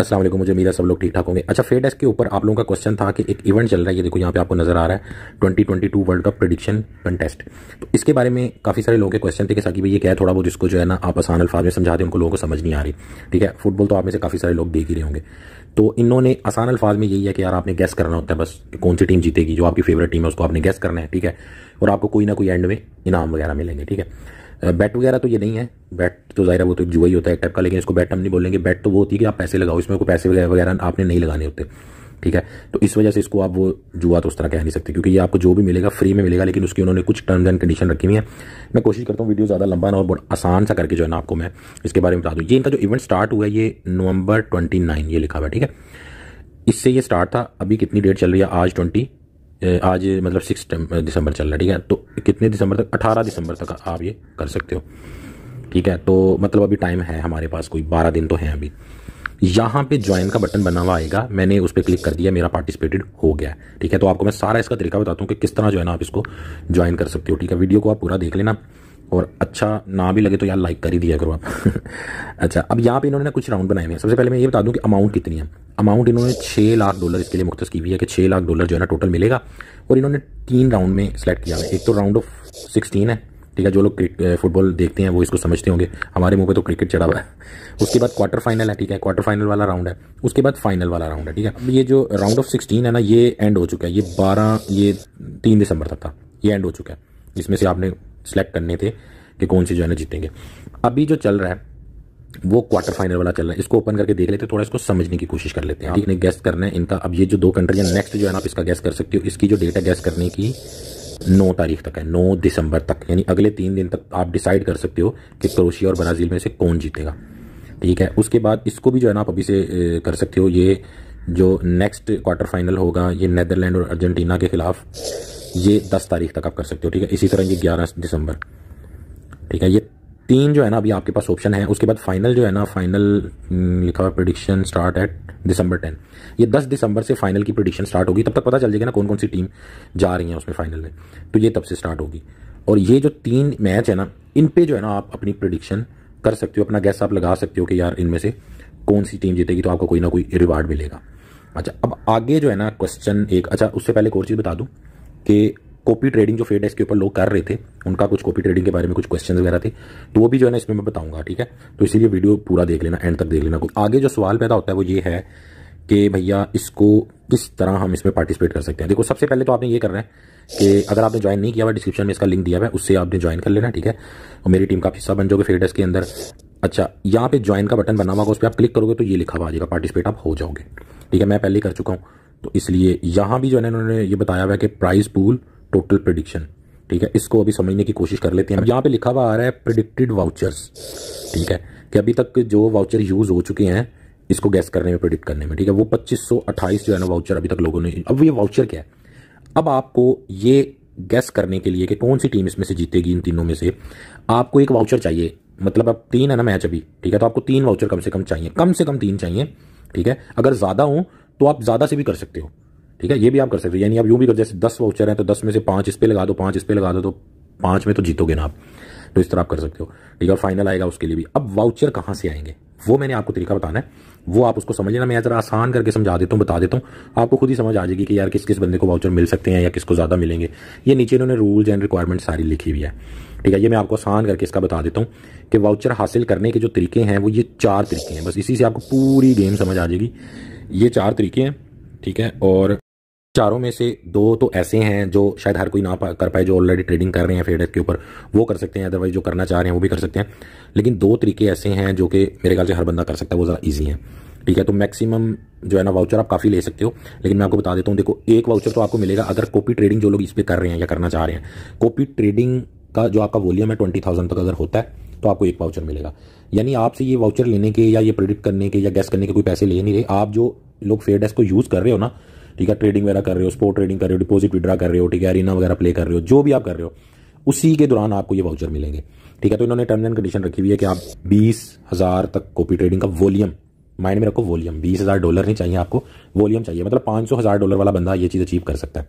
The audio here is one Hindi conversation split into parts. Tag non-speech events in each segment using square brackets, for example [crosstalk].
असलम मुझे मेरा सब लोग ठीक ठाक होंगे अच्छा फेड एस के ऊपर आप लोगों का क्वेश्चन था कि एक इवेंट चल रहा है ये देखो यहाँ पे आपको नजर आ रहा है 2022 वर्ल्ड कप प्रडिक्शन कंटेस्ट तो इसके बारे में काफ़ी सारे लोगों के क्वेश्चन थे कि भाई ये क्या है थोड़ा बहुत इसको जो है ना आप आसान अल्फाज में समझा दें उनको लोगों को समझ नहीं आ रही ठीक है फुटबॉल तो आप में से काफ़ी सारे लोग देख ही रहे होंगे तो इन्होंने आसान अल्फाज में यही है कि यार आपने गैस करना होता है बस कौन सी टीम जीतेगी जो आपकी फेवरेट टीम है उसको आपने गैस करना है ठीक है और आपको कोई ना कोई एंड में इनाम वगैरह मिलेंगे ठीक है बैट वगैरह तो ये नहीं है बैट तो ज़ाहिर वो तो जुआ ही होता है एक टाइप का लेकिन इसको बैट हम नहीं बोलेंगे बैट तो वो होती है कि आप पैसे लगाओ इसमें को पैसे वगैरह आपने नहीं लगाने होते ठीक है तो इस वजह से इसको आप वो जुआ तो उस तरह कह नहीं सकते क्योंकि ये आपको जो भी मिलेगा फ्री में मिलेगा लेकिन उसकी उन्होंने कुछ टर्म्स एंड कंडीशन रखी हुई है मैं कोशिश करता हूँ वीडियो ज़्यादा लंबा ना और बहुत आसान सा करके जो है ना आपको मैं इसके बारे में बता दूँ ये इनका जो इवेंट स्टार्ट हुआ है ये नवंबर ट्वेंटी ये लिखा हुआ है ठीक है इससे ये स्टार्ट था अभी कितनी डेट चल रही है आज ट्वेंटी आज मतलब सिक्स दिसंबर चल रहा है ठीक है तो कितने दिसंबर तक अठारह दिसंबर तक आप ये कर सकते हो ठीक है तो मतलब अभी टाइम है हमारे पास कोई बारह दिन तो हैं अभी यहाँ पे ज्वाइन का बटन बना हुआ आएगा मैंने उस पर क्लिक कर दिया मेरा पार्टिसिपेटेड हो गया ठीक है तो आपको मैं सारा इसका तरीका बताता हूँ कि किस तरह जो है ना आप इसको ज्वाइन कर सकते हो ठीक है वीडियो को आप पूरा देख लेना और अच्छा ना भी लगे तो यार लाइक कर ही दिया करो आप [laughs] अच्छा अब यहाँ पे इन्होंने ना कुछ राउंड बनाए हुए हैं सबसे पहले मैं ये बता दूँ कि अमाउंट कितनी है अमाउंट इन्होंने छः लाख डॉलर इसके लिए मुख्त की हुई है कि छः लाख डॉलर जो है ना टोटल मिलेगा और इन्होंने तीन राउंड में सेलेक्ट किया है एक तो राउंड ऑफ सिक्सटीन है ठीक है जो लोग फुटबॉल देखते हैं वो इसको समझते होंगे हमारे मुंह पे तो क्रिकेट चढ़ा हुआ है उसके बाद क्वार्टर फाइनल है ठीक है क्वार्टर फाइनल वाला राउंड है उसके बाद फाइनल वाला राउंड है ठीक है अब ये जो राउंड ऑफ सिक्सटीन है ना ये एंड हो चुका है ये बारह ये तीन दिसंबर तक था ये एंड हो चुका है इसमें से आपने सेलेक्ट करने थे कि कौन से जो है ना जीतेंगे अभी जो चल रहा है वो क्वार्टर फाइनल वाला चल रहा है इसको ओपन करके देख लेते हैं थोड़ा इसको समझने की कोशिश कर लेते हैं आपने गैस करना है इनका अब ये जो दो है नेक्स्ट जो है ना आप इसका गैस कर सकते हो इसकी जो डेट है गैस करने की नौ तारीख तक है नौ दिसंबर तक यानी अगले तीन दिन तक आप डिसाइड कर सकते हो कि क्रोशिया और ब्राज़ील में से कौन जीतेगा ठीक है उसके बाद इसको भी जो है ना आप अभी से कर सकते हो ये जो नेक्स्ट क्वार्टर फाइनल होगा ये नैदरलैंड और अर्जेंटीना के खिलाफ ये दस तारीख तक आप कर सकते हो ठीक है इसी तरह ये ग्यारह दिसंबर ठीक है ये तीन जो है ना अभी आपके पास ऑप्शन है उसके बाद फाइनल जो है ना फाइनल हम्म, लिखा हुआ prediction start at December ten ये दस दिसंबर से फाइनल की प्रडिक्शन स्टार्ट होगी तब तक पता चल जाएगा ना कौन कौन सी टीम जा रही है उसमें फाइनल में तो ये तब से स्टार्ट होगी और ये जो तीन मैच है ना इन पे जो है ना आप अपनी प्रडिक्शन कर सकते हो अपना गैस आप लगा सकते हो कि यार इनमें से कौन सी टीम जीतेगी तो आपको कोई ना कोई रिवार्ड मिलेगा अच्छा अब आगे जो है ना क्वेश्चन एक अच्छा उससे पहले एक और चीज़ बता दूँ कि कॉपी ट्रेडिंग जो फेड डेस्क के ऊपर लोग कर रहे थे उनका कुछ कॉपी ट्रेडिंग के बारे में कुछ क्वेश्चन वगैरह थे तो वो भी जो है ना इसमें मैं बताऊंगा ठीक है तो इसीलिए वीडियो पूरा देख लेना एंड तक देख लेना आगे जो सवाल पैदा होता है वो ये है कि भैया इसको किस तरह हम इसमें पार्टिसिपेट कर सकते हैं देखो सबसे पहले तो आपने ये करना है कि अगर आपने ज्वाइन नहीं किया हुआ डिस्क्रिप्शन में इसका लिंक दिया हुआ है उससे आपने ज्वाइन कर लेना ठीक है और मेरी टीम का हिस्सा बन जाओगे फेडस के अंदर अच्छा यहाँ पे ज्वाइन का बटन बना हुआ होगा उस पर आप क्लिक करोगे तो ये लिखा हुआ आ जाएगा पार्टिसिपेट आप हो जाओगे ठीक है मैं पहले ही कर चुका हूँ तो इसलिए यहाँ भी जो है इन्होंने ये बताया हुआ है कि प्राइस पूल टोटल प्रडिक्शन ठीक है इसको अभी समझने की कोशिश कर लेते हैं यहाँ पे लिखा हुआ आ रहा है प्रिडिक्टेड वाउचर्स ठीक है कि अभी तक जो वाउचर यूज़ हो चुके हैं इसको गैस करने में प्रिडिक्ट करने में ठीक है वो अट्ठाईस जो है ना वाउचर अभी तक लोगों ने अब ये वाउचर क्या है अब आपको ये गैस करने के लिए कि कौन सी टीम इसमें से जीतेगी इन तीनों में से आपको एक वाउचर चाहिए मतलब अब तीन है ना मैच अभी ठीक है तो आपको तीन वाउचर कम से कम चाहिए कम से कम तीन चाहिए ठीक है अगर ज़्यादा हों तो आप ज़्यादा से भी कर सकते हो ठीक है ये भी आप कर सकते हो यानी आप यूं भी कर जैसे दस वाउचर हैं तो दस में से पाँच इस पर लगा दो पाँच इस पर लगा दो तो पांच में तो जीतोगे ना आप तो इस तरह आप कर सकते हो ठीक है और फाइनल आएगा उसके लिए भी अब वाउचर कहाँ से आएंगे वो मैंने आपको तरीका बताना है वो आप उसको समझ लेना मैं ज़रा आसान करके समझा देता हूँ बता देता हूँ आपको खुद ही समझ आ जाएगी कि यार किस किस बंदे को वाउचर मिल सकते हैं या किसको ज़्यादा मिलेंगे ये नीचे इन्होंने रूल्स एंड रिक्वायरमेंट सारी लिखी हुई है ठीक है ये मैं आपको आसान करके इसका बता देता हूँ कि वाउचर हासिल करने के जो तरीके हैं वो ये चार तरीके हैं बस इसी से आपको पूरी गेम समझ आ जाएगी ये चार तरीके हैं ठीक है और चारों में से दो तो ऐसे हैं जो शायद हर कोई ना कर पाए जो ऑलरेडी ट्रेडिंग कर रहे हैं फेडेक्स के ऊपर वो कर सकते हैं अदरवाइज जो करना चाह रहे हैं वो भी कर सकते हैं लेकिन दो तरीके ऐसे हैं जो कि मेरे ख्याल से हर बंदा कर सकता है वो ज़्यादा ईजी है ठीक है तो मैक्सिमम जो है ना वाउचर आप काफ़ी ले सकते हो लेकिन मैं आपको बता देता हूँ देखो एक वाउचर तो आपको मिलेगा अगर कॉपी ट्रेडिंग जो लोग इस पर कर रहे हैं या करना चाह रहे हैं कॉपी ट्रेडिंग का जो आपका वॉल्यूम है ट्वेंटी थाउजेंड तक अगर होता है तो आपको एक वाउचर मिलेगा यानी आपसे ये वाउचर लेने के या ये प्रेडिक्ट करने के या गैस करने के कोई पैसे ले नहीं रहे आप जो लोग फेयर डेस्क को यूज़ कर रहे हो ना ठीक है ट्रेडिंग वगैरह कर रहे हो स्पोर्ट ट्रेडिंग कर रहे हो डिपोजिट विड्रा कर रहे हो ठीक है अरीना वगैरह प्ले कर रहे हो जो भी आप कर रहे हो उसी के दौरान आपको ये वाउचर मिलेंगे ठीक है तो इन्होंने टर्म एंड कंडीशन रखी हुई है कि आप बीस हज़ार तक कॉपी ट्रेडिंग का वॉल्यूम माइंड में रखो वॉल्यूम बीस हज़ार डॉलर नहीं चाहिए आपको वॉल्यूम चाहिए मतलब पाँच सौ हज़ार डॉलर वाला बंदा ये चीज़ अचीव कर सकता है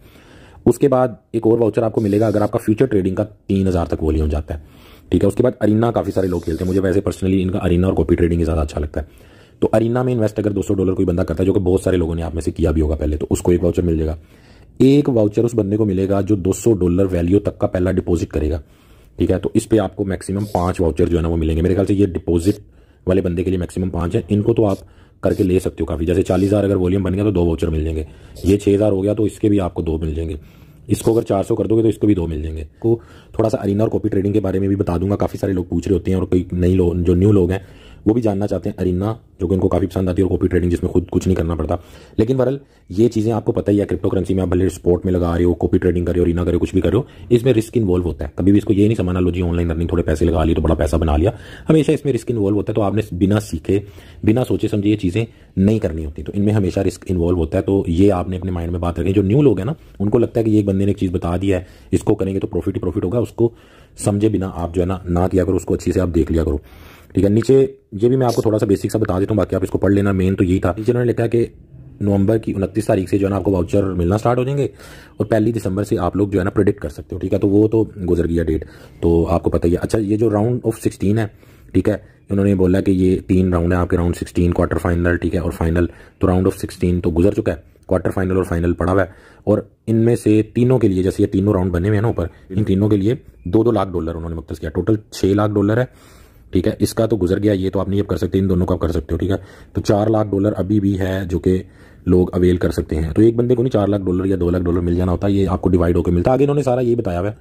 उसके बाद एक और वाउचर आपको मिलेगा अगर आपका फ्यूचर ट्रेडिंग का तीन हज़ार तक वॉल्यूम जाता है ठीक है उसके बाद अरीना काफ़ी सारे लोग खेलते हैं मुझे वैसे पर्सनली इनका अरीना और कॉपी ट्रेडिंग ज़्यादा अच्छा लगता है तो अरीना में इन्वेस्ट अगर 200 डॉलर कोई बंदा करता है जो कि बहुत सारे लोगों ने आप में से किया भी होगा पहले तो उसको एक वाउचर मिल जाएगा एक वाउचर उस बंदे को मिलेगा जो 200 डॉलर वैल्यू तक का पहला डिपॉजिट करेगा ठीक है तो इस पर आपको मैक्सिमम पांच वाउचर जो है ना वो मिलेंगे मेरे ख्याल से ये डिपॉजिट वाले बंदे के लिए मैक्सिमम पाँच है इनको तो आप करके ले सकते हो काफ़ी जैसे चालीस हज़ार अगर वॉल्यूम बन गया तो दो वाउचर मिल जाएंगे ये छह हज़ार हो गया तो इसके भी आपको दो मिल जाएंगे इसको अगर 400 कर दोगे तो इसको भी दो मिल जाएंगे को थोड़ा सा अरीना और कॉपी ट्रेडिंग के बारे में भी बता दूंगा काफ़ी सारे लोग पूछ रहे होते हैं और कई नई लोग जो न्यू लोग हैं वो भी जानना चाहते हैं अरिना जो कि उनको काफ़ी पसंद आती है और कॉपी ट्रेडिंग जिसमें खुद कुछ नहीं करना पड़ता लेकिन वरल ये चीज़ें आपको पता ही है क्रिप्टो करेंसी में आप भले स्पोर्ट में लगा रहे हो कॉपी ट्रेडिंग कर रहे हो रीना कुछ भी कर रहे हो इसमें रिस्क इन्वॉल्व होता है कभी भी इसको ये नहीं समझना लो जी ऑनलाइन अर्निंग थोड़े पैसे लगा लिए तो बड़ा पैसा बना लिया हमेशा इसमें रिस्क इन्वॉल्व होता है तो आपने बिना सीखे बिना सोचे समझे ये चीज़ें नहीं करनी होती तो इनमें हमेशा रिस्क इन्वॉल्व होता है तो ये आपने अपने माइंड में बात रखें जो न्यू लोग हैं ना उनको लगता है कि ये एक बंदे ने एक चीज़ बता दिया है इसको करेंगे तो प्रॉफिट ही प्रॉफिट होगा उसको समझे बिना आप जो है ना ना किया करो उसको अच्छे से आप देख लिया करो ठीक है नीचे ये भी मैं आपको थोड़ा सा बेसिक सा बता देता हूँ बाकी आप इसको पढ़ लेना मेन तो यही था जिन्होंने लिखा है कि नवंबर की उनतीस तारीख से जो है ना आपको वाउचर मिलना स्टार्ट हो जाएंगे और पहली दिसंबर से आप लोग जो है ना प्रिडिक्ट कर सकते हो ठीक है तो वो तो गुजर गया डेट तो आपको पता ही है अच्छा ये जो राउंड ऑफ सिक्सटीन है ठीक है उन्होंने बोला कि ये तीन राउंड है आपके राउंड सिक्सटीन क्वार्टर फाइनल ठीक है और फाइनल तो राउंड ऑफ सिक्सटीन तो गुजर चुका है क्वार्टर फाइनल और फाइनल पड़ा हुआ है और इनमें से तीनों के लिए जैसे ये तीनों राउंड बने हुए हैं ना ऊपर इन तीनों के लिए दो दो लाख डॉलर उन्होंने मुख्त किया टोटल छः लाख डॉलर है ठीक है इसका तो गुजर गया ये तो आप नहीं अब कर सकते इन दोनों का कर सकते हो ठीक है तो चार लाख डॉलर अभी भी है जो कि लोग अवेल कर सकते हैं तो एक बंदे को नहीं चार लाख डॉलर या दो लाख डॉलर मिल जाना होता है ये आपको डिवाइड होकर मिलता है आगे इन्होंने सारा ये बताया हुआ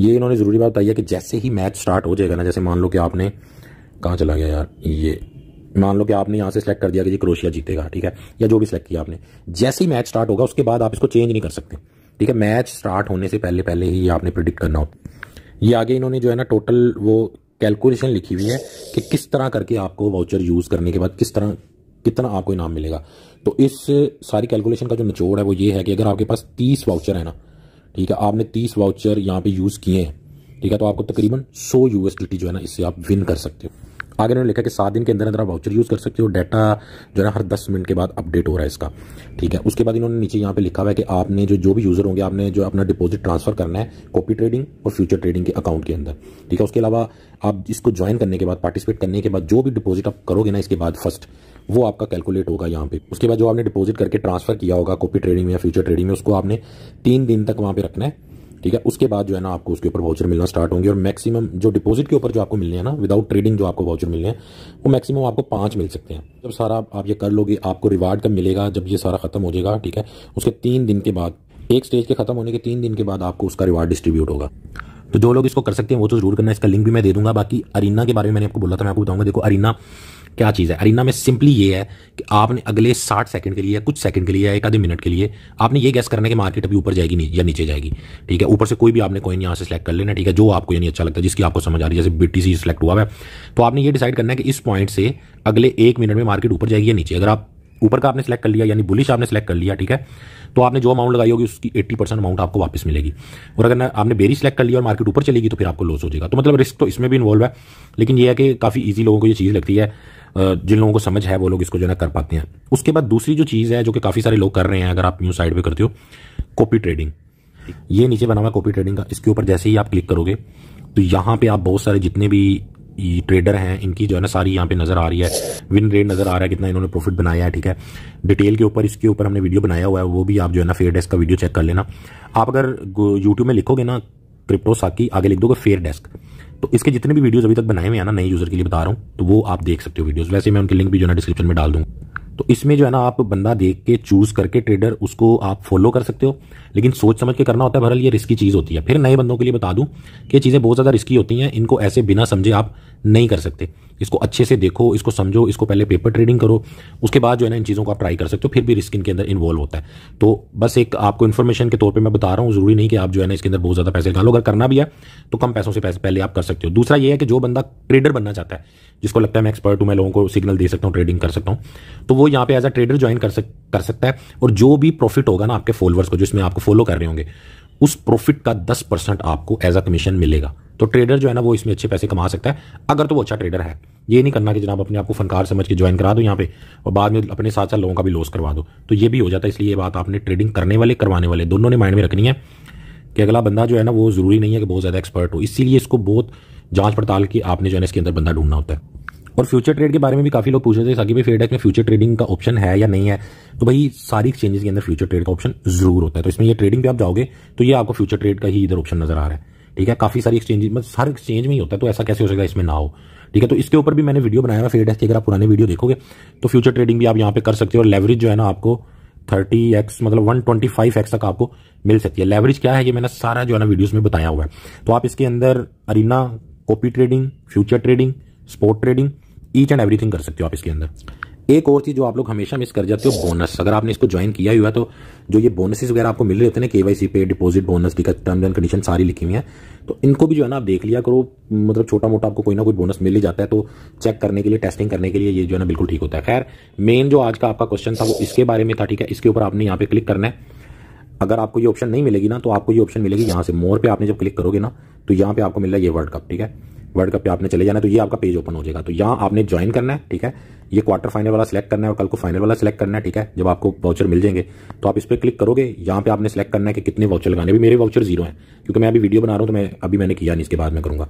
ये इन्होंने ज़रूरी बात बताई है कि जैसे ही मैच स्टार्ट हो जाएगा ना जैसे मान लो कि आपने कहाँ चला गया यार ये मान लो कि आपने यहाँ से सिलेक्ट कर दिया कि ये क्रोशिया जीतेगा ठीक है या जो भी सिलेक्ट किया आपने जैसे ही मैच स्टार्ट होगा उसके बाद आप इसको चेंज नहीं कर सकते ठीक है मैच स्टार्ट होने से पहले पहले ही आपने प्रिडिक्ट करना होता ये आगे इन्होंने जो है ना टोटल वो कैलकुलेशन लिखी हुई है कि किस तरह करके आपको वाउचर यूज़ करने के बाद किस तरह कितना आपको इनाम मिलेगा तो इस सारी कैलकुलेशन का जो निचोड़ है वो ये है कि अगर आपके पास तीस वाउचर है ना ठीक है आपने तीस वाउचर यहाँ पे यूज़ किए हैं ठीक है तो आपको तकरीबन सौ यू जो है ना इससे आप विन कर सकते हो आगे इन्होंने लिखा कि सात दिन के अंदर अंदर आप वाउचर यूज़ कर सकते हो डाटा जो है हर दस मिनट के बाद अपडेट हो रहा है इसका ठीक है उसके बाद इन्होंने नीचे यहाँ पे लिखा हुआ है कि आपने जो जो भी यूज़र होंगे आपने जो अपना डिपॉजिट ट्रांसफ़र करना है कॉपी ट्रेडिंग और फ्यूचर ट्रेडिंग के अकाउंट के अंदर ठीक है उसके अलावा आप इसको ज्वाइन करने के बाद पार्टिसिपेट करने के बाद जो भी डिपॉजिट आप करोगे ना इसके बाद फर्स्ट वो आपका कैलकुलेट होगा यहाँ पे उसके बाद जो आपने डिपॉजिट करके ट्रांसफर किया होगा कॉपी ट्रेडिंग में या फ्यूचर ट्रेडिंग में उसको आपने तीन दिन तक वहाँ पे रखना है ठीक है उसके बाद जो है ना आपको उसके ऊपर वाउचर मिलना स्टार्ट होंगे और मैक्सिमम जो डिपॉजिट के ऊपर जो आपको मिलने हैं ना विदाउट ट्रेडिंग जो आपको वाउचर मिलने हैं वो मैक्सिमम आपको पांच मिल सकते हैं जब सारा आप ये कर लोगे आपको रिवार्ड कब मिलेगा जब ये सारा खत्म हो जाएगा ठीक है उसके तीन दिन के बाद एक स्टेज के खत्म होने के तीन दिन के बाद आपको उसका रिवार्ड डिस्ट्रीब्यूट होगा तो जो लोग इसको कर सकते हैं वो तो जरूर करना इसका लिंक भी मैं दे दूंगा बाकी अरीना के बारे में मैंने आपको बोला था मैं आपको बताऊंगा देखो अरीना क्या चीज़ है अरीना में सिंपली ये है कि आपने अगले साठ सेकंड के लिए कुछ सेकंड के लिए एक आधे मिनट के लिए आपने ये गैस करना कि मार्केट अभी ऊपर जाएगी नहीं या नीचे जाएगी ठीक है ऊपर से कोई भी आपने कोई यहाँ से सेलेक्ट कर लेना ठीक है जो आपको यानी अच्छा लगता है जिसकी आपको समझ आ रही है जैसे बी सेलेक्ट हुआ है तो आपने ये डिसाइड करना है कि इस पॉइंट से अगले एक मिनट में मार्केट ऊपर जाएगी या नीचे अगर आप ऊपर का आपने सेलेक्ट कर लिया यानी बुलिश आपने सेलेक्ट कर लिया ठीक है तो आपने जो अमाउंट लगाई होगी उसकी 80 परसेंट अमाउंट आपको वापस मिलेगी और अगर आपने बेरी सेलेक्ट कर लिया और मार्केट ऊपर चलेगी तो फिर आपको लॉस हो जाएगा तो मतलब रिस्क तो इसमें भी इन्वॉल्व है लेकिन यह है कि काफ़ी ईजी लोगों को ये चीज़ लगती है जिन लोगों को समझ है वो लोग इसको जो है कर पाते हैं उसके बाद दूसरी जो चीज़ है जो कि काफ़ी सारे लोग कर रहे हैं अगर आप न्यू साइड पर करते हो कॉपी ट्रेडिंग ये नीचे बना हुआ कॉपी ट्रेडिंग का इसके ऊपर जैसे ही आप क्लिक करोगे तो यहाँ पे आप बहुत सारे जितने भी ट्रेडर हैं इनकी जो है ना सारी यहाँ पे नज़र आ रही है विन रेट नज़र आ रहा है कितना इन्होंने प्रॉफिट बनाया है ठीक है डिटेल के ऊपर इसके ऊपर हमने वीडियो बनाया हुआ है वो भी आप जो है ना फेयर डेस्क का वीडियो चेक कर लेना आप अगर यूट्यूब में लिखोगे ना क्रिप्टो साकी आगे लिख दोगे फेयर डेस्क तो इसके जितने भी वीडियोज़ अभी तक बनाए हुए हैं ना नए यूज़र के लिए बता रहा हूँ तो वो आप देख सकते हो वीडियोज़ वैसे मैं उनके लिंक भी जो है डिस्क्रिप्शन में डाल दूँगा तो इसमें जो है ना आप बंदा देख के चूज करके ट्रेडर उसको आप फॉलो कर सकते हो लेकिन सोच समझ के करना होता है बहरहाल ये रिस्की चीज़ होती है फिर नए बंदों के लिए बता दूं कि ये चीज़ें बहुत ज़्यादा रिस्की होती हैं इनको ऐसे बिना समझे आप नहीं कर सकते इसको अच्छे से देखो इसको समझो इसको पहले पेपर ट्रेडिंग करो उसके बाद जो है ना इन चीज़ों को आप ट्राई कर सकते हो फिर भी रिस्क इनके अंदर इन्वॉल्व होता है तो बस एक आपको इन्फॉर्मेशन के तौर पे मैं बता रहा हूँ जरूरी नहीं कि आप जो है ना इसके अंदर बहुत ज़्यादा पैसे लगा अगर करना भी है तो कम पैसों से पैसे पहले आप कर सकते हो दूसरा ये है कि जो बंदा ट्रेडर बनना चाहता है जिसको लगता है मैं एक्सपर्ट हूँ मैं लोगों को सिग्नल दे सकता हूँ ट्रेडिंग कर सकता हूँ तो वो यहाँ पे एज अ ट्रेडर ज्वाइन कर सक कर सकता है और जो भी प्रॉफिट होगा ना आपके फॉलोअर्स को जिसमें आपको फॉलो कर रहे होंगे उस प्रॉफिट का दस परसेंट आपको एज अ कमीशन मिलेगा तो ट्रेडर जो है ना वो इसमें अच्छे पैसे कमा सकता है अगर तो वो अच्छा ट्रेडर है ये नहीं करना कि जनाब अपने आपको फनकार समझ के ज्वाइन करा दो यहाँ पे और बाद में अपने साथ साथ लोगों का भी लॉस करवा दो तो ये भी हो जाता है इसलिए ये बात आपने ट्रेडिंग करने वाले करवाने वाले दोनों ने माइंड में रखनी है कि अगला बंदा जो है ना वो ज़रूरी नहीं है कि बहुत ज़्यादा एक्सपर्ट हो इसीलिए इसको बहुत जांच पड़ताल की आपने जो है ना इसके अंदर बंदा ढूंढना होता है और फ्यूचर ट्रेड के बारे में भी काफ़ी लोग पूछ रहे थे साकि भाई फेडेक्स में फ्यूचर ट्रेडिंग का ऑप्शन है या नहीं है तो भाई सारी एक्सचेंजेस के अंदर फ्यूचर ट्रेड का ऑप्शन जरूर होता है तो इसमें ये ट्रेडिंग पे आप जाओगे तो ये आपको फ्यूचर ट्रेड का ही इधर ऑप्शन नजर आ रहा है ठीक है काफ़ी सारी एक्सचेंज मतलब हर एक्सचेंज में ही होता है तो ऐसा कैसे हो सकता है इसमें ना हो ठीक है तो इसके ऊपर भी मैंने वीडियो बनाया हुआ फेडेक्स की अगर आप पुराने वीडियो देखोगे तो फ्यूचर ट्रेडिंग भी आप यहाँ पे कर सकते हो और लेवरेज जो है ना आपको थर्टी एक्स मतलब वन ट्वेंटी फाइव एक्स तक आपको मिल सकती है लेवरेज क्या है ये मैंने सारा जो है ना वीडियोस में बताया हुआ है तो आप इसके अंदर arena copy trading future trading sport trading each and everything कर सकते हो आप इसके अंदर एक और चीज जो आप लोग हमेशा मिस कर जाते हो बोनस अगर आपने इसको ज्वाइन किया हुआ तो जो ये बोनसेस वगैरह आपको मिल रहे होते हैं केवाईसी पे deposit bonus terms and condition सारी लिखी हुई है तो इनको भी जो है ना आप देख लिया करो मतलब छोटा मोटा आपको कोई ना कोई बोनस मिल ही जाता है तो चेक करने के लिए टेस्टिंग करने के लिए ये जो है ना बिल्कुल ठीक होता है खैर मेन जो आज का आपका क्वेश्चन था वो इसके बारे में था ठीक है इसके ऊपर आपने यहाँ पे क्लिक करना है अगर आपको ये ऑप्शन नहीं मिलेगी ना तो आपको ये ऑप्शन मिलेगी यहाँ से मोर पे आपने जब क्लिक करोगे ना तो यहाँ पे आपको मिल रहा है ये वर्ल्ड कप ठीक है वर्ल्ड कप पे आपने चले जाना तो ये आपका पेज ओपन हो जाएगा तो यहाँ आपने ज्वाइन करना है ठीक है ये क्वार्टर फाइनल वाला सिलेक्ट करना है और कल को फाइनल वाला सिलेक्ट करना है ठीक है जब आपको वाउचर मिल जाएंगे तो आप इस पर क्लिक करोगे यहाँ पे आपने सेलेक्ट करना है कि कितने वाउचर लगाने भी मेरे वाउचर जीरो हैं क्योंकि मैं अभी वीडियो बना रहा हूँ तो मैं अभी मैंने किया नहीं इसके बाद में करूँगा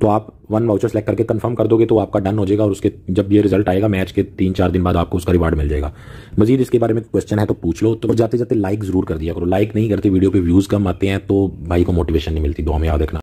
तो आप वन वाउचर सेलेक्ट करके कंफर्म कर दोगे तो आपका डन हो जाएगा और उसके जब ये रिजल्ट आएगा मैच के तीन चार दिन बाद आपको उसका रिवार्ड मिल जाएगा मजीद इसके बारे में क्वेश्चन है तो पूछ लो तो जाते जाते लाइक जरूर कर दिया करो लाइक नहीं करते वीडियो पे व्यूज़ कम आते हैं तो भाई को मोटिवेशन नहीं मिलती दो हमें याद रखना